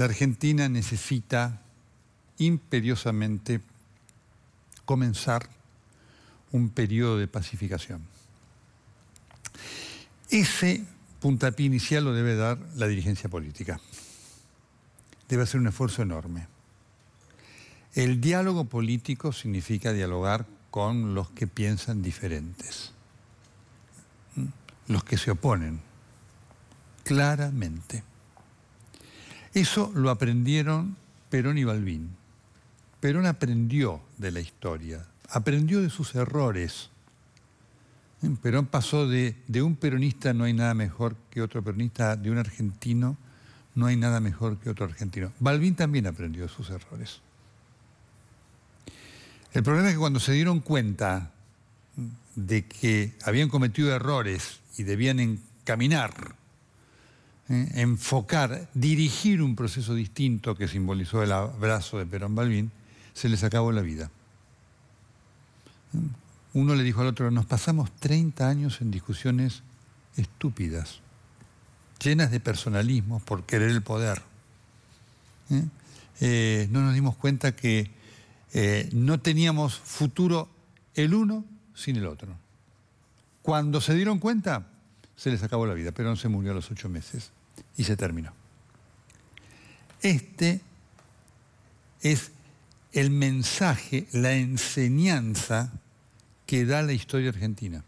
La Argentina necesita imperiosamente comenzar un periodo de pacificación. Ese puntapié inicial lo debe dar la dirigencia política. Debe hacer un esfuerzo enorme. El diálogo político significa dialogar con los que piensan diferentes, los que se oponen, claramente. Eso lo aprendieron Perón y Balbín. Perón aprendió de la historia, aprendió de sus errores. Eh, Perón pasó de, un peronista no hay nada mejor que otro peronista, de un argentino no hay nada mejor que otro argentino. Balbín también aprendió de sus errores. El problema es que cuando se dieron cuenta de que habían cometido errores y debían encaminar eh, enfocar, dirigir un proceso distinto que simbolizó el abrazo de Perón Balbín, se les acabó la vida. Uno le dijo al otro, nos pasamos 30 años en discusiones estúpidas, llenas de personalismos por querer el poder. ¿eh? Eh, no nos dimos cuenta que no teníamos futuro el uno sin el otro. Cuando se dieron cuenta, se les acabó la vida. no se murió a los ocho meses. Y se terminó. Este es el mensaje, la enseñanza que da la historia argentina.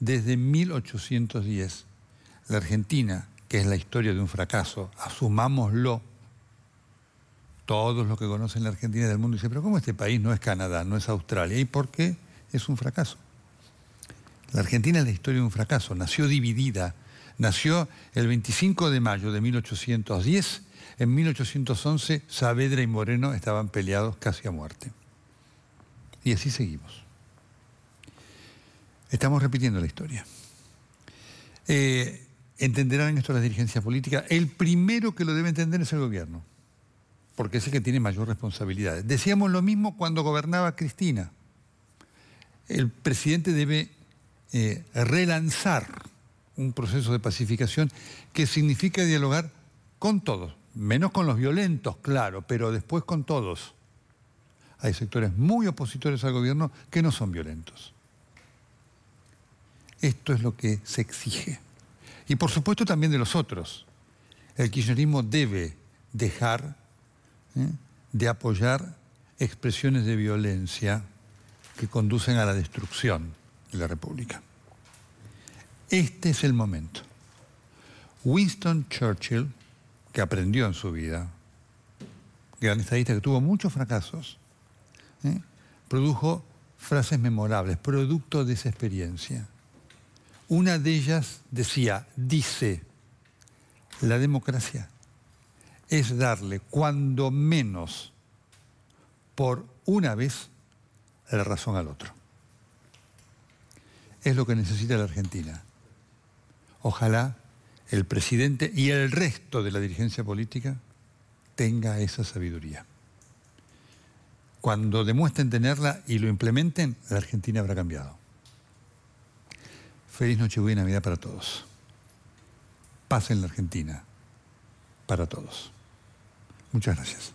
Desde 1810, la Argentina, que es la historia de un fracaso, asumámoslo, todos los que conocen la Argentina del mundo dicen, pero ¿cómo este país no es Canadá, no es Australia? ¿Y por qué es un fracaso? La Argentina es la historia de un fracaso, nació dividida, Nació el 25 de mayo de 1810. En 1811 Saavedra y Moreno estaban peleados casi a muerte. Y así seguimos. Estamos repitiendo la historia. Eh, entenderán esto las dirigencias políticas. El primero que lo debe entender es el gobierno, porque es el que tiene mayor responsabilidad. Decíamos lo mismo cuando gobernaba Cristina. El presidente debe eh, relanzar un proceso de pacificación que significa dialogar con todos, menos con los violentos, claro, pero después con todos. Hay sectores muy opositores al gobierno que no son violentos. Esto es lo que se exige. Y por supuesto también de los otros. El kirchnerismo debe dejar ¿eh? de apoyar expresiones de violencia que conducen a la destrucción de la República. Este es el momento. Winston Churchill, que aprendió en su vida, gran estadista que tuvo muchos fracasos, ¿eh? produjo frases memorables, producto de esa experiencia. Una de ellas decía, dice, la democracia es darle cuando menos por una vez la razón al otro. Es lo que necesita la Argentina Ojalá el presidente y el resto de la dirigencia política tenga esa sabiduría. Cuando demuestren tenerla y lo implementen, la Argentina habrá cambiado. Feliz noche y Navidad para todos. Paz en la Argentina para todos. Muchas gracias.